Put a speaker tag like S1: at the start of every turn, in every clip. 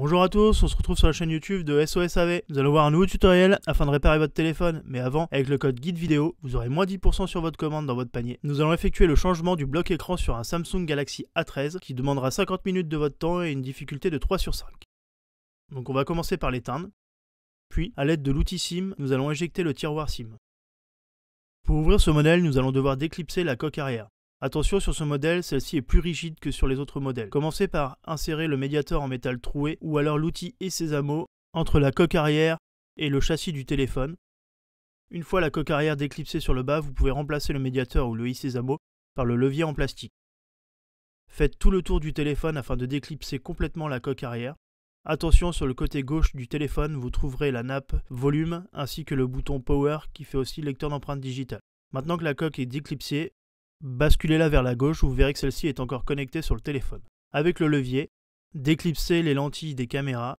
S1: Bonjour à tous, on se retrouve sur la chaîne YouTube de SOSAV. Nous allons voir un nouveau tutoriel afin de réparer votre téléphone, mais avant, avec le code guide vidéo, vous aurez moins 10% sur votre commande dans votre panier. Nous allons effectuer le changement du bloc écran sur un Samsung Galaxy A13 qui demandera 50 minutes de votre temps et une difficulté de 3 sur 5. Donc on va commencer par l'éteindre, puis à l'aide de l'outil SIM, nous allons éjecter le tiroir SIM. Pour ouvrir ce modèle, nous allons devoir déclipser la coque arrière. Attention sur ce modèle, celle-ci est plus rigide que sur les autres modèles. Commencez par insérer le médiateur en métal troué ou alors l'outil et ses entre la coque arrière et le châssis du téléphone. Une fois la coque arrière déclipsée sur le bas, vous pouvez remplacer le médiateur ou le i par le levier en plastique. Faites tout le tour du téléphone afin de déclipser complètement la coque arrière. Attention, sur le côté gauche du téléphone, vous trouverez la nappe volume ainsi que le bouton power qui fait aussi lecteur d'empreintes digitales. Maintenant que la coque est déclipsée, basculez-la vers la gauche, vous verrez que celle-ci est encore connectée sur le téléphone. Avec le levier, déclipsez les lentilles des caméras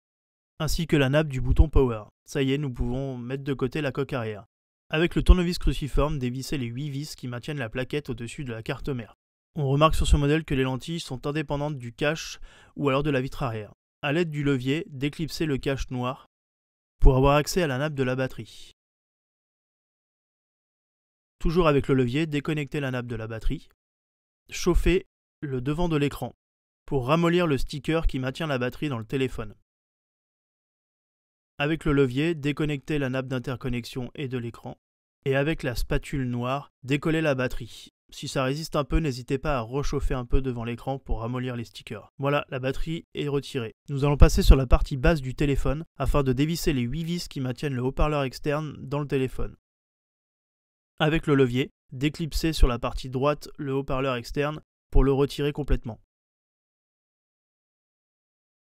S1: ainsi que la nappe du bouton Power. Ça y est, nous pouvons mettre de côté la coque arrière. Avec le tournevis cruciforme, dévissez les 8 vis qui maintiennent la plaquette au-dessus de la carte mère. On remarque sur ce modèle que les lentilles sont indépendantes du cache ou alors de la vitre arrière. A l'aide du levier, déclipsez le cache noir pour avoir accès à la nappe de la batterie. Toujours avec le levier, déconnectez la nappe de la batterie. Chauffez le devant de l'écran pour ramollir le sticker qui maintient la batterie dans le téléphone. Avec le levier, déconnectez la nappe d'interconnexion et de l'écran. Et avec la spatule noire, décollez la batterie. Si ça résiste un peu, n'hésitez pas à rechauffer un peu devant l'écran pour ramollir les stickers. Voilà, la batterie est retirée. Nous allons passer sur la partie basse du téléphone afin de dévisser les 8 vis qui maintiennent le haut-parleur externe dans le téléphone avec le levier, d'éclipser sur la partie droite le haut-parleur externe pour le retirer complètement.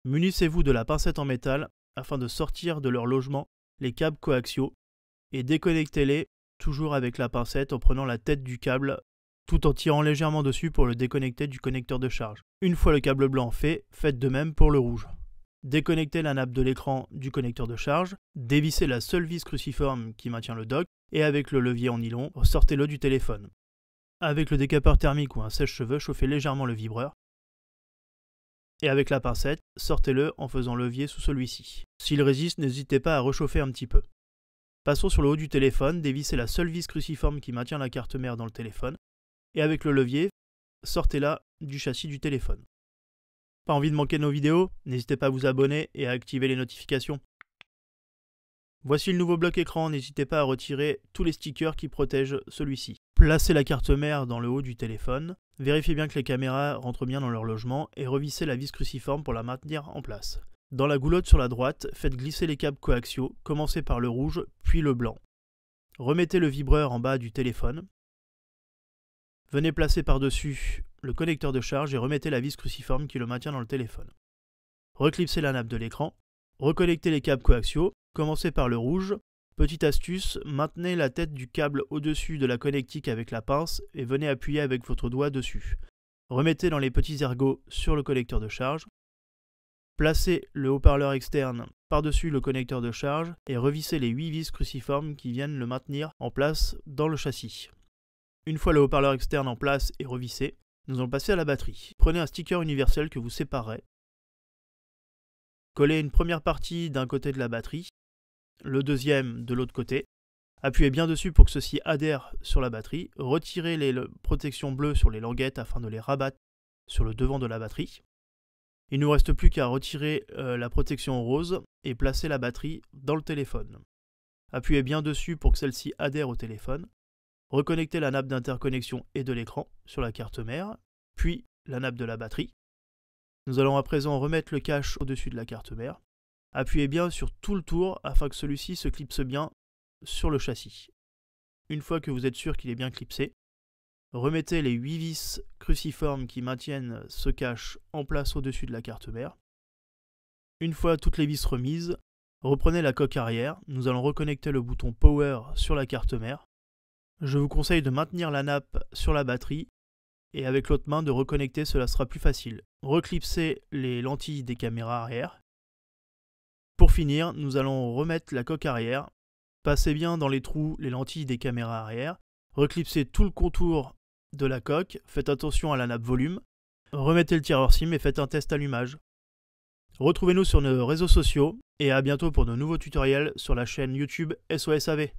S1: Munissez-vous de la pincette en métal afin de sortir de leur logement les câbles coaxiaux et déconnectez-les toujours avec la pincette en prenant la tête du câble tout en tirant légèrement dessus pour le déconnecter du connecteur de charge. Une fois le câble blanc fait, faites de même pour le rouge. Déconnectez la nappe de l'écran du connecteur de charge, dévissez la seule vis cruciforme qui maintient le dock et avec le levier en nylon, sortez-le du téléphone. Avec le décapeur thermique ou un sèche-cheveux, chauffez légèrement le vibreur. Et avec la pincette, sortez-le en faisant levier sous celui-ci. S'il résiste, n'hésitez pas à rechauffer un petit peu. Passons sur le haut du téléphone, dévissez la seule vis cruciforme qui maintient la carte mère dans le téléphone, et avec le levier, sortez-la du châssis du téléphone. Pas envie de manquer nos vidéos N'hésitez pas à vous abonner et à activer les notifications. Voici le nouveau bloc écran, n'hésitez pas à retirer tous les stickers qui protègent celui-ci. Placez la carte mère dans le haut du téléphone, vérifiez bien que les caméras rentrent bien dans leur logement et revissez la vis cruciforme pour la maintenir en place. Dans la goulotte sur la droite, faites glisser les câbles coaxiaux, commencez par le rouge puis le blanc. Remettez le vibreur en bas du téléphone. Venez placer par-dessus le connecteur de charge et remettez la vis cruciforme qui le maintient dans le téléphone. Reclipsez la nappe de l'écran, reconnectez les câbles coaxiaux Commencez par le rouge. Petite astuce, maintenez la tête du câble au-dessus de la connectique avec la pince et venez appuyer avec votre doigt dessus. Remettez dans les petits ergots sur le collecteur de charge. Placez le haut-parleur externe par-dessus le connecteur de charge et revissez les 8 vis cruciformes qui viennent le maintenir en place dans le châssis. Une fois le haut-parleur externe en place et revissé, nous allons passer à la batterie. Prenez un sticker universel que vous séparez. Collez une première partie d'un côté de la batterie le deuxième de l'autre côté. Appuyez bien dessus pour que ceci adhère sur la batterie. Retirez les protections bleues sur les languettes afin de les rabattre sur le devant de la batterie. Il ne nous reste plus qu'à retirer euh, la protection rose et placer la batterie dans le téléphone. Appuyez bien dessus pour que celle-ci adhère au téléphone. Reconnectez la nappe d'interconnexion et de l'écran sur la carte mère, puis la nappe de la batterie. Nous allons à présent remettre le cache au-dessus de la carte mère. Appuyez bien sur tout le tour afin que celui-ci se clipse bien sur le châssis. Une fois que vous êtes sûr qu'il est bien clipsé, remettez les 8 vis cruciformes qui maintiennent ce cache en place au-dessus de la carte mère. Une fois toutes les vis remises, reprenez la coque arrière, nous allons reconnecter le bouton Power sur la carte mère. Je vous conseille de maintenir la nappe sur la batterie et avec l'autre main de reconnecter, cela sera plus facile. Reclipsez les lentilles des caméras arrière pour finir, nous allons remettre la coque arrière, passer bien dans les trous les lentilles des caméras arrière, reclipser tout le contour de la coque, faites attention à la nappe volume, remettez le tireur SIM et faites un test allumage. Retrouvez-nous sur nos réseaux sociaux et à bientôt pour de nouveaux tutoriels sur la chaîne YouTube SOSAV.